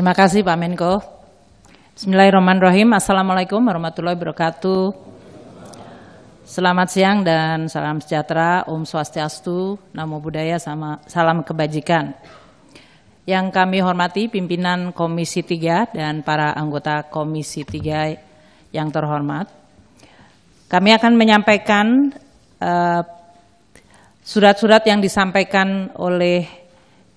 Terima kasih Pak Menko. Bismillahirrahmanirrahim. Assalamualaikum warahmatullahi wabarakatuh. Selamat siang dan salam sejahtera, Om Swastiastu, Namo Buddhaya, sama salam kebajikan. Yang kami hormati pimpinan Komisi 3 dan para anggota Komisi 3 yang terhormat. Kami akan menyampaikan uh, eh, surat -surat yang disampaikan oleh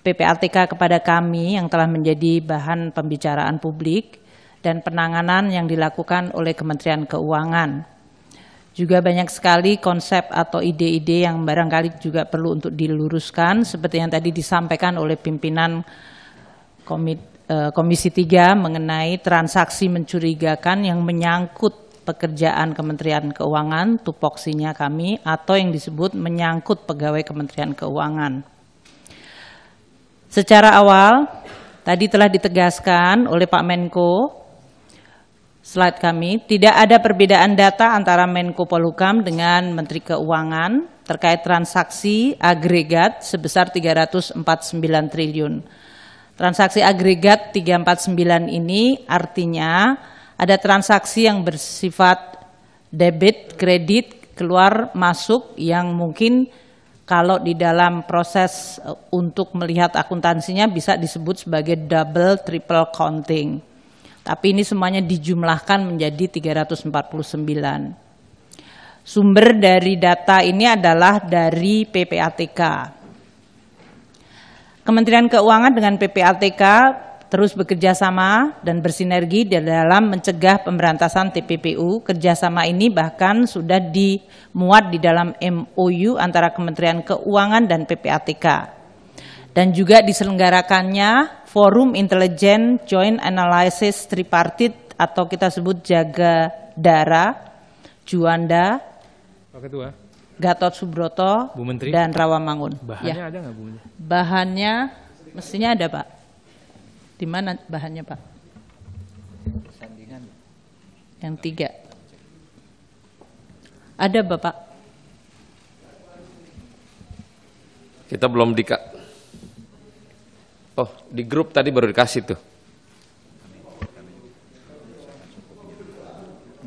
PPATK kepada kami yang telah menjadi bahan pembicaraan publik dan penanganan yang dilakukan oleh Kementerian Keuangan. Juga banyak sekali konsep atau ide-ide yang barangkali juga perlu untuk diluruskan seperti yang tadi disampaikan oleh pimpinan Komit, e, Komisi 3 mengenai transaksi mencurigakan yang menyangkut pekerjaan Kementerian Keuangan, tupoksinya kami, atau yang disebut menyangkut pegawai Kementerian Keuangan. Secara awal, tadi telah ditegaskan oleh Pak Menko, slide kami, tidak ada perbedaan data antara Menko Polhukam dengan Menteri Keuangan terkait transaksi agregat sebesar 349 triliun. Transaksi agregat 349 ini artinya ada transaksi yang bersifat debit, kredit, keluar, masuk yang mungkin kalau di dalam proses eh, untuk melihat akuntansinya bisa disebut sebagai double triple counting. Tapi ini semuanya dijumlahkan menjadi 349. Sumber dari data ini adalah dari PPATK. Kementerian Keuangan dengan PPATK terus bekerja sama dan bersinergi dalam mencegah pemberantasan TPPU. Kerjasama ini bahkan sudah dimuat di dalam MOU antara Kementerian Keuangan dan PPATK. Dan juga diselenggarakannya Forum Intelijen Joint Analysis Tripartit atau kita sebut Jaga Dara, Juanda, Gatot Subroto, Bu Menteri. dan Rawamangun. Bahannya ya. ada nggak Bu? Bahannya mestinya ada Pak. Di mana bahannya, Pak? Sandingan. Yang tiga. Ada, Bapak? Kita belum di... Oh, di grup tadi baru dikasih tuh.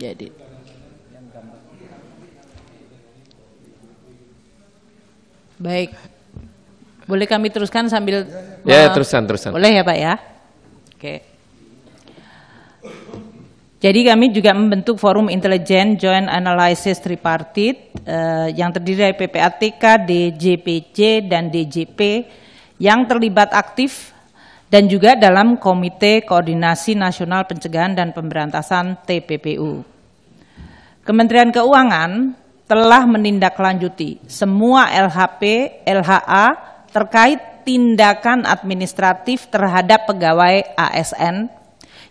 Jadi. Baik. Boleh kami teruskan sambil Ya, ya teruskan, teruskan. Boleh ya, Pak ya? Oke. Jadi kami juga membentuk forum intelijen joint analysis tripartit eh, yang terdiri dari PPATK, DJPC dan DJP yang terlibat aktif dan juga dalam Komite Koordinasi Nasional Pencegahan dan Pemberantasan TPPU. Kementerian Keuangan telah menindaklanjuti semua LHP, LHA terkait tindakan administratif terhadap pegawai ASN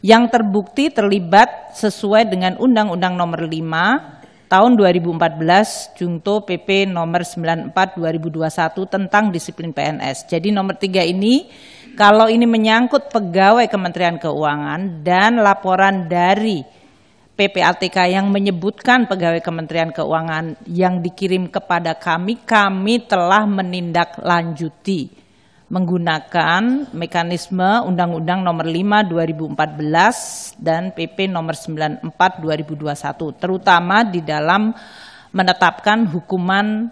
yang terbukti terlibat sesuai dengan Undang-Undang Nomor 5 Tahun 2014 Junto PP Nomor 94 2021 tentang disiplin PNS. Jadi nomor 3 ini kalau ini menyangkut pegawai Kementerian Keuangan dan laporan dari PPATK yang menyebutkan pegawai Kementerian Keuangan yang dikirim kepada kami, kami telah menindaklanjuti menggunakan mekanisme Undang-Undang Nomor 5 2014 dan PP Nomor 94 2021 terutama di dalam menetapkan hukuman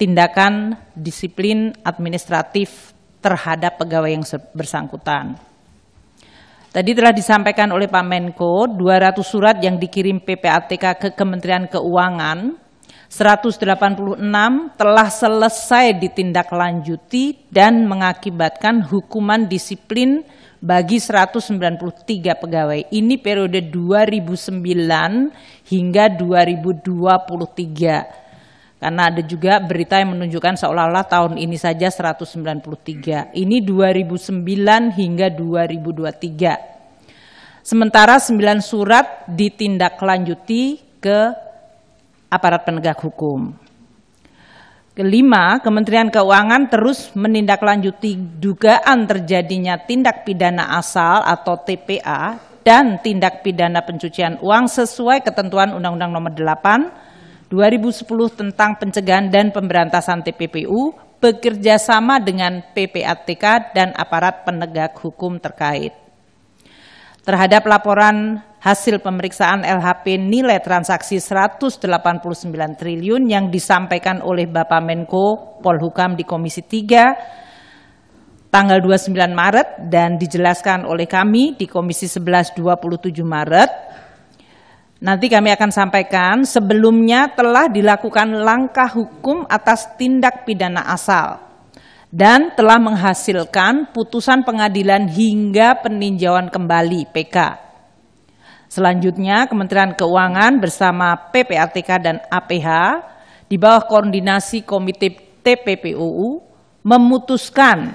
tindakan disiplin administratif terhadap pegawai yang bersangkutan. Tadi telah disampaikan oleh Pak Menko 200 surat yang dikirim PPATK ke Kementerian Keuangan 186 telah selesai ditindaklanjuti dan mengakibatkan hukuman disiplin bagi 193 pegawai. Ini periode 2009 hingga 2023. Karena ada juga berita yang menunjukkan seolah-olah tahun ini saja 193. Ini 2009 hingga 2023. Sementara 9 surat ditindaklanjuti ke aparat penegak hukum. Kelima, Kementerian Keuangan terus menindaklanjuti dugaan terjadinya tindak pidana asal atau TPA dan tindak pidana pencucian uang sesuai ketentuan Undang-Undang Nomor 8 2010 tentang pencegahan dan pemberantasan TPPU bekerja sama dengan PPATK dan aparat penegak hukum terkait. Terhadap laporan hasil pemeriksaan LHP nilai transaksi 189 triliun yang disampaikan oleh Bapak Menko Polhukam di Komisi 3 tanggal 29 Maret dan dijelaskan oleh kami di Komisi 11 27 Maret Nanti kami akan sampaikan sebelumnya telah dilakukan langkah hukum atas tindak pidana asal dan telah menghasilkan putusan pengadilan hingga peninjauan kembali PK. Selanjutnya Kementerian Keuangan bersama PPATK dan APH di bawah koordinasi Komite TPPUU memutuskan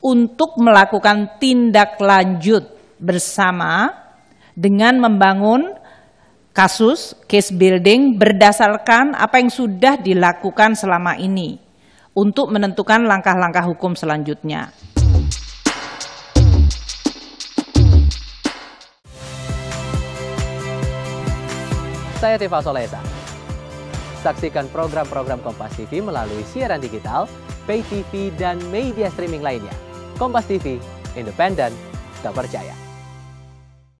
untuk melakukan tindak lanjut bersama dengan membangun kasus case building berdasarkan apa yang sudah dilakukan selama ini untuk menentukan langkah-langkah hukum selanjutnya. Saya Tifa Solesa. Saksikan program-program Kompas TV melalui siaran digital, pay TV, dan media streaming lainnya. Kompas TV, independen, terpercaya.